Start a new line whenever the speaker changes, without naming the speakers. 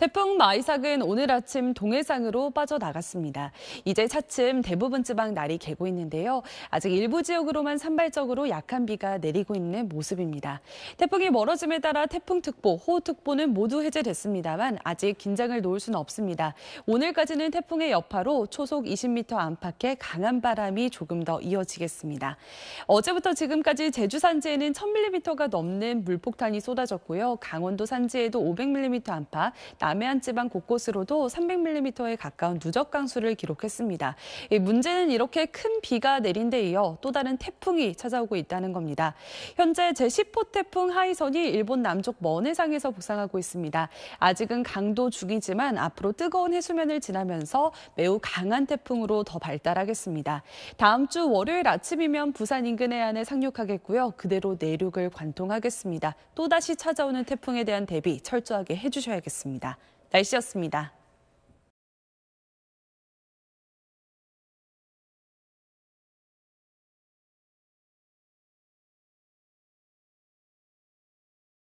태풍 마이삭은 오늘 아침 동해상으로 빠져나갔습니다. 이제 차츰 대부분 지방 날이 개고 있는데요. 아직 일부 지역으로만 산발적으로 약한 비가 내리고 있는 모습입니다. 태풍이 멀어짐에 따라 태풍특보, 호우특보는 모두 해제됐습니다만 아직 긴장을 놓을 수는 없습니다. 오늘까지는 태풍의 여파로 초속 20m 안팎의 강한 바람이 조금 더 이어지겠습니다. 어제부터 지금까지 제주 산지에는 1000mm가 넘는 물폭탄이 쏟아졌고요. 강원도 산지에도 500mm 안팎, 남해안 지방 곳곳으로도 300mm에 가까운 누적 강수를 기록했습니다. 문제는 이렇게 큰 비가 내린 데 이어 또 다른 태풍이 찾아오고 있다는 겁니다. 현재 제10호 태풍 하이선이 일본 남쪽 먼 해상에서 북상하고 있습니다. 아직은 강도 중이지만 앞으로 뜨거운 해수면을 지나면서 매우 강한 태풍으로 더 발달하겠습니다. 다음 주 월요일 아침이면 부산 인근 해안에 상륙하겠고요. 그대로 내륙을 관통하겠습니다. 또다시 찾아오는 태풍에 대한 대비 철저하게 해주셔야겠습니다.
날씨였습니다.